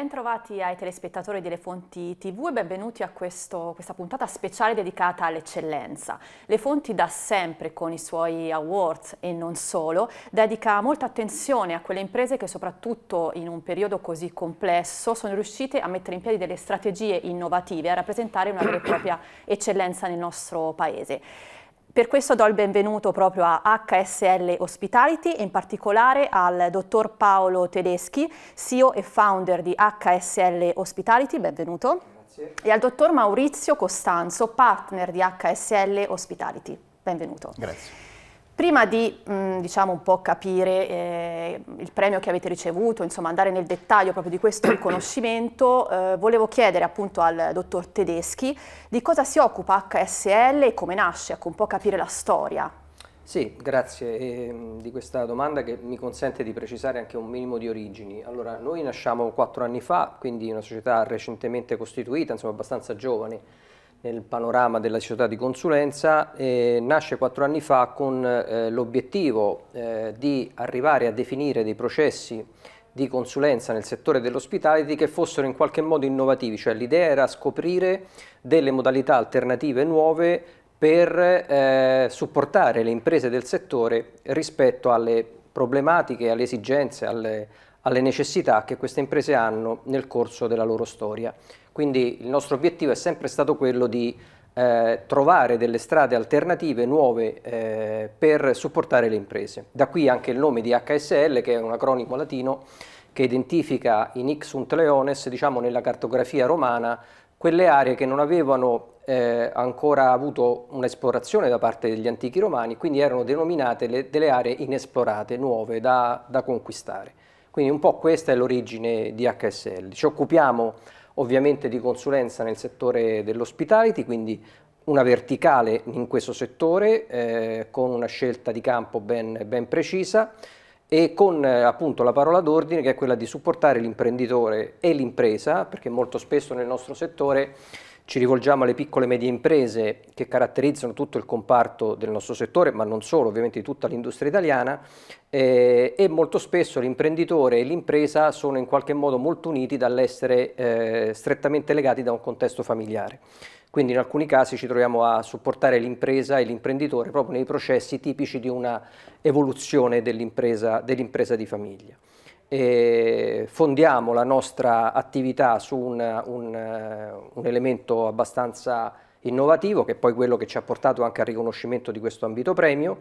Bentrovati ai telespettatori delle fonti TV e benvenuti a questo, questa puntata speciale dedicata all'eccellenza. Le fonti da sempre, con i suoi awards e non solo, dedica molta attenzione a quelle imprese che soprattutto in un periodo così complesso sono riuscite a mettere in piedi delle strategie innovative e a rappresentare una vera e propria eccellenza nel nostro paese. Per questo do il benvenuto proprio a HSL Hospitality e in particolare al dottor Paolo Tedeschi, CEO e founder di HSL Hospitality, benvenuto. Grazie. E al dottor Maurizio Costanzo, partner di HSL Hospitality, benvenuto. Grazie. Prima di mh, mm, diciamo un po' capire eh, il premio che avete ricevuto, insomma andare nel dettaglio proprio di questo riconoscimento, eh, volevo chiedere appunto al dottor Tedeschi di cosa si occupa HSL e come nasce, ecco, un po' capire la storia. Sì, grazie eh, di questa domanda che mi consente di precisare anche un minimo di origini. Allora, noi nasciamo quattro anni fa, quindi una società recentemente costituita, insomma abbastanza giovane, nel panorama della società di consulenza eh, nasce quattro anni fa con eh, l'obiettivo eh, di arrivare a definire dei processi di consulenza nel settore dell'ospitality che fossero in qualche modo innovativi, cioè l'idea era scoprire delle modalità alternative nuove per eh, supportare le imprese del settore rispetto alle problematiche, alle esigenze, alle, alle necessità che queste imprese hanno nel corso della loro storia. Quindi il nostro obiettivo è sempre stato quello di eh, trovare delle strade alternative nuove eh, per supportare le imprese. Da qui anche il nome di HSL che è un acronimo latino che identifica in Ixunt Leones, diciamo nella cartografia romana, quelle aree che non avevano eh, ancora avuto un'esplorazione da parte degli antichi romani, quindi erano denominate le, delle aree inesplorate, nuove, da, da conquistare. Quindi un po' questa è l'origine di HSL. Ci occupiamo ovviamente di consulenza nel settore dell'ospitality, quindi una verticale in questo settore eh, con una scelta di campo ben, ben precisa e con eh, appunto la parola d'ordine che è quella di supportare l'imprenditore e l'impresa, perché molto spesso nel nostro settore ci rivolgiamo alle piccole e medie imprese che caratterizzano tutto il comparto del nostro settore, ma non solo, ovviamente di tutta l'industria italiana, eh, e molto spesso l'imprenditore e l'impresa sono in qualche modo molto uniti dall'essere eh, strettamente legati da un contesto familiare. Quindi in alcuni casi ci troviamo a supportare l'impresa e l'imprenditore proprio nei processi tipici di una evoluzione dell'impresa dell di famiglia fondiamo la nostra attività su un, un, eh, un elemento abbastanza innovativo, che è poi quello che ci ha portato anche al riconoscimento di questo ambito premio,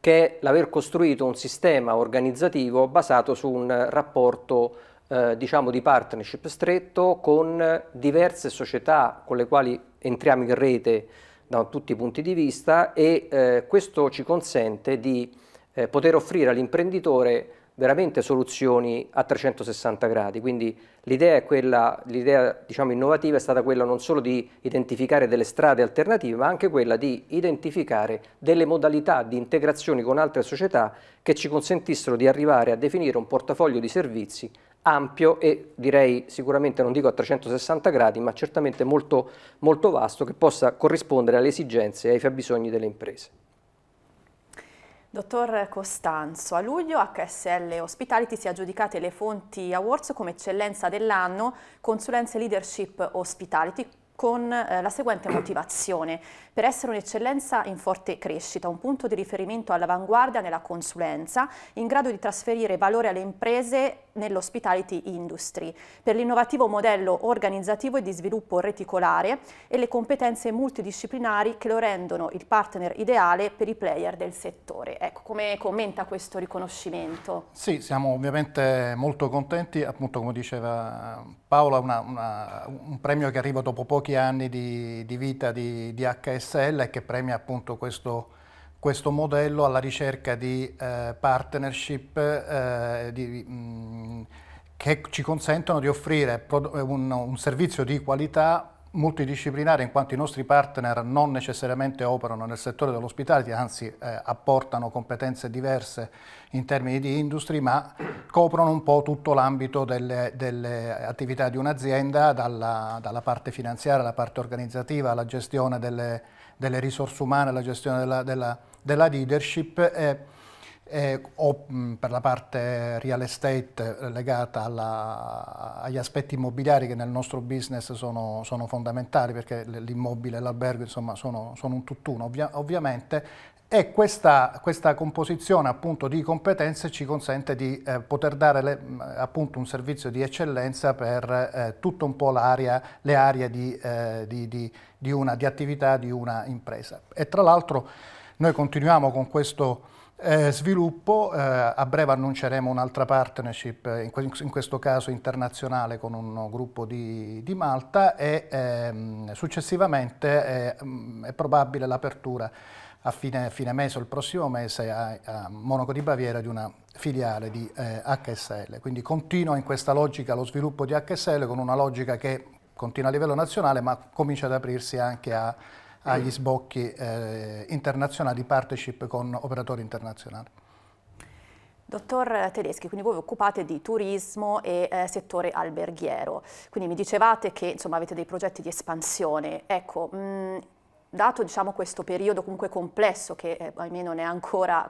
che è l'aver costruito un sistema organizzativo basato su un rapporto eh, diciamo di partnership stretto con diverse società con le quali entriamo in rete da tutti i punti di vista e eh, questo ci consente di eh, poter offrire all'imprenditore veramente soluzioni a 360 gradi, quindi l'idea diciamo, innovativa è stata quella non solo di identificare delle strade alternative, ma anche quella di identificare delle modalità di integrazione con altre società che ci consentissero di arrivare a definire un portafoglio di servizi ampio e direi sicuramente non dico a 360 gradi ma certamente molto, molto vasto che possa corrispondere alle esigenze e ai fabbisogni delle imprese. Dottor Costanzo, a luglio HSL Hospitality si è aggiudicate le Fonti Awards come eccellenza dell'anno, consulenza e leadership hospitality con eh, la seguente motivazione. Per essere un'eccellenza in forte crescita, un punto di riferimento all'avanguardia nella consulenza, in grado di trasferire valore alle imprese nell'hospitality industry, per l'innovativo modello organizzativo e di sviluppo reticolare e le competenze multidisciplinari che lo rendono il partner ideale per i player del settore. Ecco, come commenta questo riconoscimento? Sì, siamo ovviamente molto contenti, appunto come diceva Paola, una, una, un premio che arriva dopo pochi pochi anni di, di vita di, di, HSL e che premia appunto questo, questo modello alla ricerca di eh, partnership eh, di, mh, mm, che ci consentono di offrire un, un servizio di qualità multidisciplinare in quanto i nostri partner non necessariamente operano nel settore dell'ospitality, anzi eh, apportano competenze diverse in termini di industry, ma coprono un po' tutto l'ambito delle, delle, attività di un'azienda, dalla, dalla, parte finanziaria alla parte organizzativa, alla gestione delle, delle risorse umane, alla gestione della, della, della leadership. Eh, eh, o mh, mm, per la parte real estate eh, legata alla, agli aspetti immobiliari che nel nostro business sono, sono fondamentali perché l'immobile e l'albergo insomma sono, sono, un tutt'uno ovvia, ovviamente e questa, questa, composizione appunto di competenze ci consente di eh, poter dare le, mm, appunto un servizio di eccellenza per eh, tutto un po' l'area, le aree di, eh, di, di, di, una, di attività di una impresa. E tra l'altro noi continuiamo con questo eh, sviluppo, eh, a breve annunceremo un'altra partnership, eh, in, que in, questo caso internazionale con un gruppo di, di Malta e ehm, successivamente ehm, è probabile l'apertura a fine, fine, mese o il prossimo mese a, a, Monaco di Baviera di una filiale di eh, HSL. Quindi continua in questa logica lo sviluppo di HSL con una logica che continua a livello nazionale ma comincia ad aprirsi anche a agli sbocchi eh, internazionali, partnership con operatori internazionali. Dottor Tedeschi, quindi voi vi occupate di turismo e eh, settore alberghiero, quindi mi dicevate che insomma, avete dei progetti di espansione, ecco, mh, dato diciamo, questo periodo comunque complesso che eh, ahimè non è ancora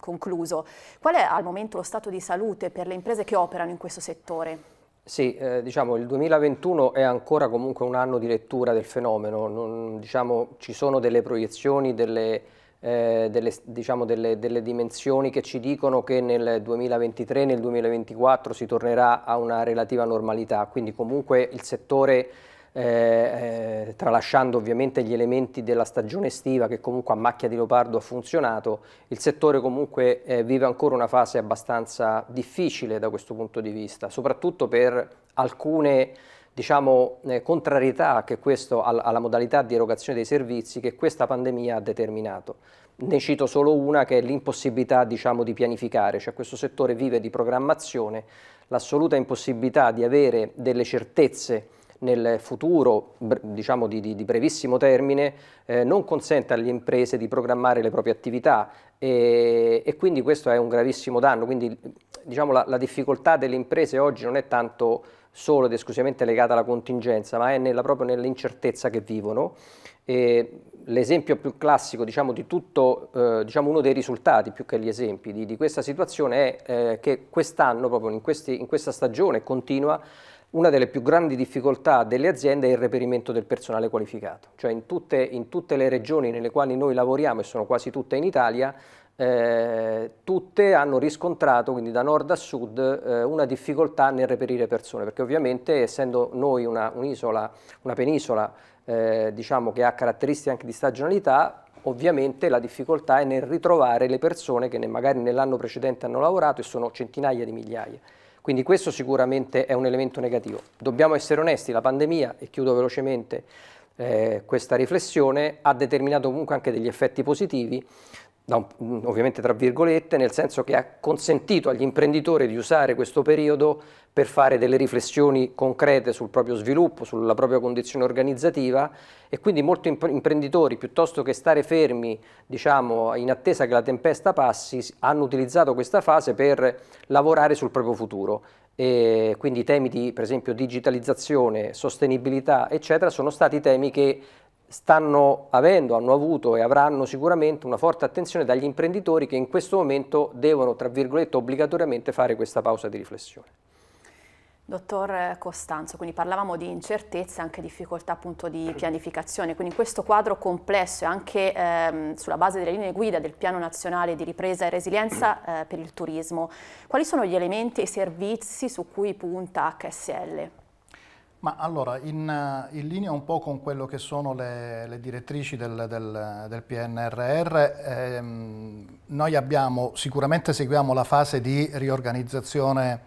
concluso, qual è al momento lo stato di salute per le imprese che operano in questo settore? Sì, eh, diciamo il 2021 è ancora comunque un anno di lettura del fenomeno, non, diciamo, ci sono delle proiezioni, delle, eh, delle, diciamo, delle, delle, dimensioni che ci dicono che nel 2023 nel 2024 si tornerà a una relativa normalità, quindi comunque il settore eh, tralasciando ovviamente gli elementi della stagione estiva che comunque a macchia di leopardo ha funzionato, il settore comunque eh, vive ancora una fase abbastanza difficile da questo punto di vista, soprattutto per alcune diciamo, eh, contrarietà che questo, al, alla modalità di erogazione dei servizi che questa pandemia ha determinato. Ne cito solo una che è l'impossibilità diciamo, di pianificare, cioè questo settore vive di programmazione, l'assoluta impossibilità di avere delle certezze nel futuro, diciamo di, di, di brevissimo termine, eh, non consente alle imprese di programmare le proprie attività e, e quindi questo è un gravissimo danno. Quindi diciamo, la, la difficoltà delle imprese oggi non è tanto solo ed esclusivamente legata alla contingenza, ma è nella, proprio nell'incertezza che vivono. l'esempio più classico, diciamo, di tutto, eh, diciamo uno dei risultati più che gli esempi di, di questa situazione è eh, che quest'anno, proprio in, questi, in, questa stagione continua, una delle più grandi difficoltà delle aziende è il reperimento del personale qualificato, cioè in tutte, in tutte le regioni nelle quali noi lavoriamo e sono quasi tutte in Italia, eh, tutte hanno riscontrato, quindi da nord a sud, eh, una difficoltà nel reperire persone, perché ovviamente essendo noi una, un isola, una penisola eh, diciamo che ha caratteristiche anche di stagionalità, ovviamente la difficoltà è nel ritrovare le persone che ne, magari nell'anno precedente hanno lavorato e sono centinaia di migliaia. Quindi questo sicuramente è un elemento negativo. Dobbiamo essere onesti, la pandemia, e chiudo velocemente eh, questa riflessione, ha determinato comunque anche degli effetti positivi un, mm, ovviamente tra virgolette, nel senso che ha consentito agli imprenditori di usare questo periodo per fare delle riflessioni concrete sul proprio sviluppo, sulla propria condizione organizzativa e quindi molti imprenditori piuttosto che stare fermi diciamo, in attesa che la tempesta passi hanno utilizzato questa fase per lavorare sul proprio futuro e quindi temi di per esempio digitalizzazione, sostenibilità eccetera sono stati temi che stanno avendo, hanno avuto e avranno sicuramente una forte attenzione dagli imprenditori che in questo momento devono, tra virgolette, obbligatoriamente fare questa pausa di riflessione. Dottor Costanzo, quindi parlavamo di incertezze e anche difficoltà appunto di pianificazione, quindi in questo quadro complesso e anche ehm, sulla base delle linee guida del Piano Nazionale di Ripresa e Resilienza eh, per il Turismo, quali sono gli elementi e i servizi su cui punta HSL? Ma allora, in, eh, in, linea un po' con quello che sono le, le direttrici del, del, del PNRR, ehm, noi abbiamo, sicuramente seguiamo la fase di riorganizzazione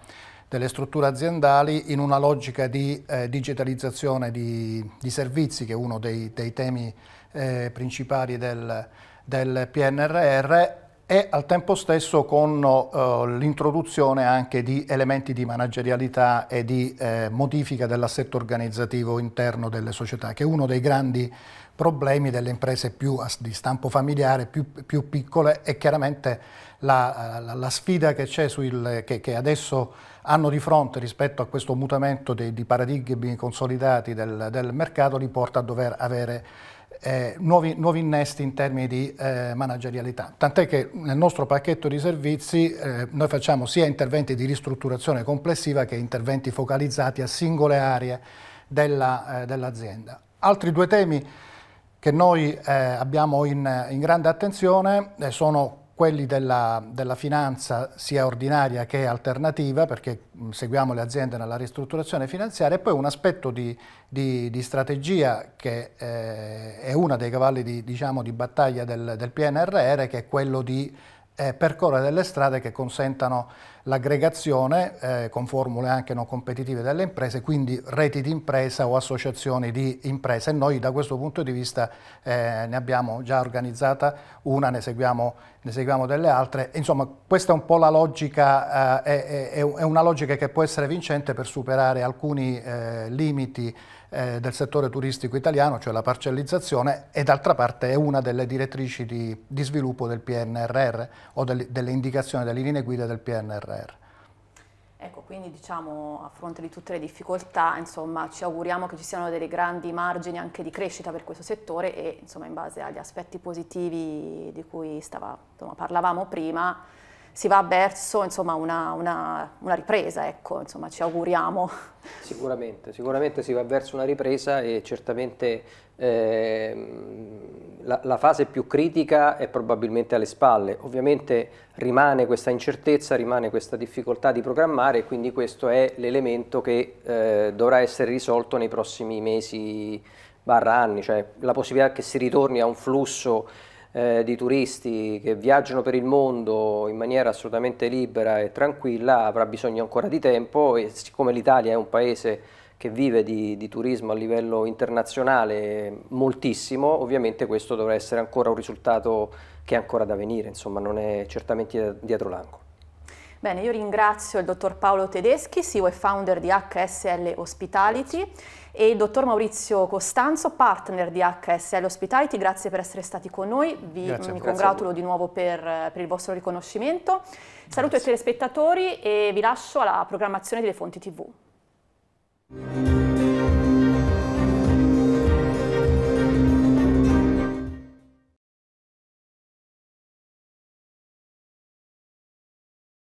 delle strutture aziendali in una logica di eh, digitalizzazione di, di, servizi, che è uno dei, dei temi eh, principali del, del PNRR e al tempo stesso con uh, l'introduzione anche di elementi di managerialità e di eh, modifica dell'assetto organizzativo interno delle società, che è uno dei grandi problemi delle imprese più di stampo familiare, più, più piccole e chiaramente la, eh, la, la sfida che c'è che, che, adesso hanno di fronte rispetto a questo mutamento dei, di paradigmi consolidati del, del mercato li porta a dover avere eh, nuovi, nuovi, innesti in termini di eh, managerialità. Tant'è che nel nostro pacchetto di servizi eh, noi facciamo sia interventi di ristrutturazione complessiva che interventi focalizzati a singole aree eh, dell'azienda. Altri due temi che noi eh, abbiamo in, in grande attenzione eh, sono quelli della, della, finanza sia ordinaria che alternativa, perché seguiamo le aziende nella ristrutturazione finanziaria, e poi un aspetto di, di, di strategia che eh, è uno dei cavalli di, diciamo, di battaglia del, del, PNRR, che è quello di eh, percorre delle strade che consentano l'aggregazione eh, con formule anche non competitive delle imprese, quindi reti di impresa o associazioni di imprese. noi da questo punto di vista eh, ne abbiamo già organizzata una, ne seguiamo, ne seguiamo, delle altre. Insomma, questa è un po' la logica, eh, è, è, una logica che può essere vincente per superare alcuni eh, limiti eh, del settore turistico italiano, cioè la parcellizzazione, e d'altra parte è una delle direttrici di, di sviluppo del PNRR o del, delle indicazioni, delle linee guida del PNRR. Ecco, quindi diciamo a fronte di tutte le difficoltà, insomma, ci auguriamo che ci siano dei grandi margini anche di crescita per questo settore e insomma in base agli aspetti positivi di cui stava, insomma, parlavamo prima, si va verso insomma, una, una, una, ripresa, ecco, insomma, ci auguriamo. Sicuramente, sicuramente si va verso una ripresa e certamente eh, la, la, fase più critica è probabilmente alle spalle. Ovviamente rimane questa incertezza, rimane questa difficoltà di programmare e quindi questo è l'elemento che eh, dovrà essere risolto nei prossimi mesi barra anni, cioè la possibilità che si ritorni a un flusso eh, di turisti che viaggiano per il mondo in maniera assolutamente libera e tranquilla avrà bisogno ancora di tempo e siccome l'Italia è un paese che vive di, di, turismo a livello internazionale moltissimo, ovviamente questo dovrà essere ancora un risultato che è ancora da venire, insomma non è certamente dietro l'angolo. Bene, io ringrazio il dottor Paolo Tedeschi, CEO e founder di HSL Hospitality. Grazie e il dottor Maurizio Costanzo, partner di HSL Hospitality. Grazie per essere stati con noi, vi grazie, mi congratulo di nuovo per, per, il vostro riconoscimento. Saluto grazie. i telespettatori e vi lascio alla programmazione delle fonti TV.